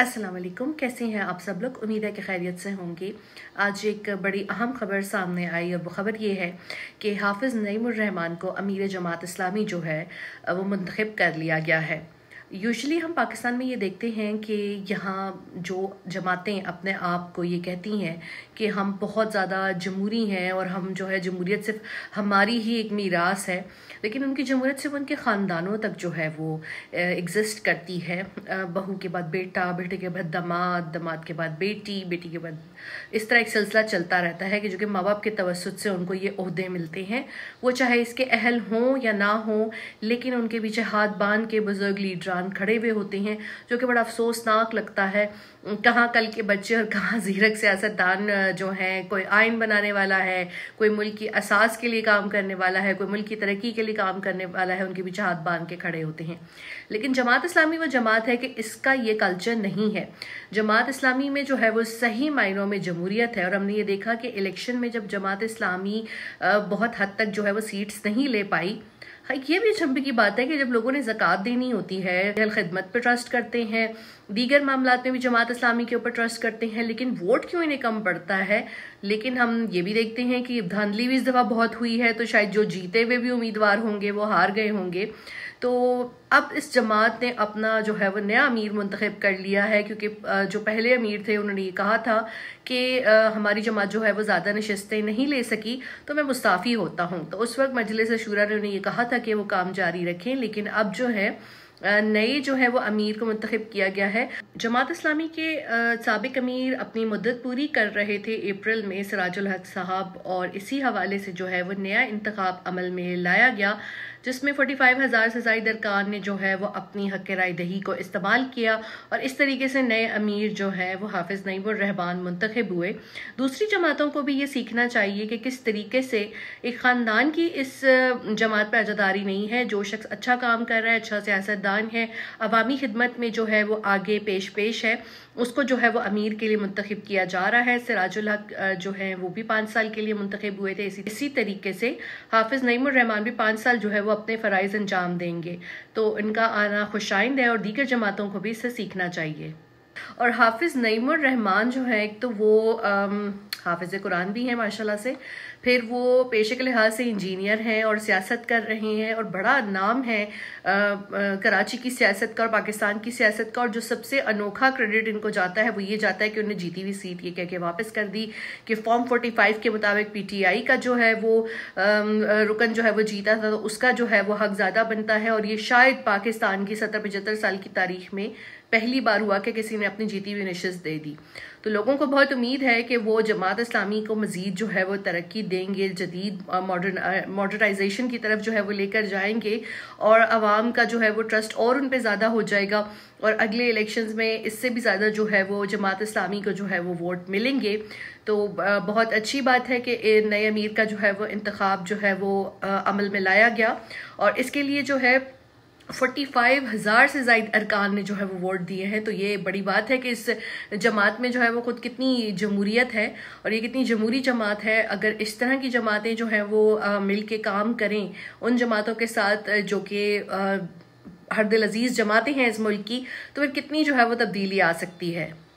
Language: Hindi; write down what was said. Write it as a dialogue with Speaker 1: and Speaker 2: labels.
Speaker 1: अस्सलाम वालेकुम कैसे हैं आप सब लोग उम्मीद है कि खैरियत से होंगे आज एक बड़ी अहम खबर सामने आई और वो ख़बर ये है कि हाफिज़ नईमर रहमान को अमीर जमात इस्लामी जो है वो मंतखब कर लिया गया है यूजली हम पाकिस्तान में ये देखते हैं कि यहाँ जो जमातें अपने आप को ये कहती हैं कि हम बहुत ज़्यादा जमहूरी हैं और हम जो है जमहूरीत सिर्फ हमारी ही एक मीरास है लेकिन उनकी जमहूरीत सिर्फ उनके ख़ानदानों तक जो है वो एग्ज़िस्ट करती है बहू के बाद बेटा बेटे के बाद दमाद दमाद के बाद बेटी बेटी के बाद इस तरह एक सिलसिला चलता रहता है कि जो कि माँ बाप के तवसत से उनको ये अहदे मिलते हैं वो चाहे इसके अहल हों या ना हों लेकिन उनके पीछे हाथ बांध के बुज़ुर्ग लीडर दौरान खड़े हुए होते हैं जो कि बड़ा अफसोसनाक लगता है कहाँ कल के बच्चे और कहाँ जीरक सियासतदान जो हैं कोई आयन बनाने वाला है कोई मुल्क की असास के लिए काम करने वाला है कोई मुल्क की तरक्की के लिए काम करने वाला है उनके पीछे हाथ बांध के खड़े होते हैं लेकिन जमात इस्लामी वो जमात है कि इसका ये कल्चर नहीं है जमात इस्लामी में जो है वो सही मायनों में जमहूरियत है और हमने ये देखा कि इलेक्शन में जब जमात इस्लामी बहुत हद तक जो है वो सीट्स नहीं ले पाई हाँ, ये भी अचंभे की बात है कि जब लोगों ने जक़ात देनी होती है खिदमत पर ट्रस्ट करते हैं दीगर मामला में भी जमात इस्लामी के ऊपर ट्रस्ट करते हैं लेकिन वोट क्यों इन्हें कम पड़ता है लेकिन हम ये भी देखते हैं कि धांधली भी इस दफ़ा बहुत हुई है तो शायद जो जीते हुए भी उम्मीदवार होंगे वो हार गए होंगे तो अब इस जमात ने अपना जो है वो नया अमीर मंतखब कर लिया है क्योंकि जो पहले अमीर थे उन्होंने ये कहा था कि हमारी जमात जो है वो ज़्यादा नशस्तें नहीं ले सकी तो मैं मुस्ताफ़ी होता हूँ तो उस वक्त मजलिस शूरा ने उन्हें यह कहा था तक ये वो काम जारी रखें लेकिन अब जो है नए जो है वो अमीर को मंतखब किया गया है जमात इस्लामी के सबक अमीर अपनी मदद पूरी कर रहे थे अप्रैल में सराजुल हक साहब और इसी हवाले से जो है वो नया इंतखब अमल में लाया गया जिसमें फोर्टी फाइव हज़ार सजाई अरकान ने जो है वो अपनी हक राय दही को इस्तेमाल किया और इस तरीके से नए अमीर जो है वो हाफिज़ नईब और रहबान मंतखब हुए दूसरी जमातों को भी ये सीखना चाहिए कि किस तरीके से एक ख़ानदान की इस जमात पर अजादारी नहीं है जो शख्स अच्छा काम कर रहा है अच्छा सियासतदान है अवामी खिदमत में जो है वो आगे पेश पेश है उसको जो है वो अमीर के लिए मंतखब किया जा रहा है सिराजुल हक जो है वो भी पाँच साल के लिए मंतखब हुए थे इसी इसी तरीके से हाफिज़ नईमान रहमान भी पाँच साल जो है वो वो अपने फ़रज़ अंजाम देंगे तो इनका आना खुशाइंद है और दीगर जमातों को भी इससे सीखना चाहिए और हाफिज़ नईमर रहमान जो है एक तो वो हाफिज़ कुरान भी हैं माशाल्लाह से फिर वो पेशे के लिहाज से इंजीनियर हैं और सियासत कर रहे हैं और बड़ा नाम है आ, आ, कराची की सियासत का और पाकिस्तान की सियासत का और जो सबसे अनोखा क्रेडिट इनको जाता है वो ये जाता है कि उन्हें जीती हुई सीट ये कह के वापस कर दी कि फॉर्म फोर्टी फाइव के मुताबिक पी टी आई का जो है वो रुकन जो है वो जीता था तो उसका जो है वो हक ज़्यादा बनता है और ये शायद पाकिस्तान की सत्तर पचहत्तर साल की तारीख में पहली बार हुआ कि किसी ने अपनी जीती हुई नशस्त दे दी तो लोगों को बहुत उम्मीद है कि वो जमात इस्लामी को मज़ीद जो है वो तरक्की देंगे जदीद मॉडर्न मॉडर्नाइजेशन की तरफ जो है वो लेकर जाएंगे और आवाम का जो है वो ट्रस्ट और उन पर ज़्यादा हो जाएगा और अगले इलेक्शंस में इससे भी ज़्यादा जो है वो जमात इस्लामी को जो है वो वोट मिलेंगे तो बहुत अच्छी बात है कि नए अमीर का जो है वो इंतखब जो है वो अमल में लाया गया और इसके लिए जो है फोर्टी फाइव हज़ार से जायद अरकान ने जो है वो वोट दिए हैं तो ये बड़ी बात है कि इस जमात में जो है वो खुद कितनी जमूरीत है और ये कितनी जमूरी जमात है अगर इस तरह की जमातें जो हैं वो मिल के काम करें उन जमातों के साथ जो कि हरदिल अजीज़ जमातें हैं इस मुल्क की तो फिर कितनी जो है वो तब्दीली आ सकती है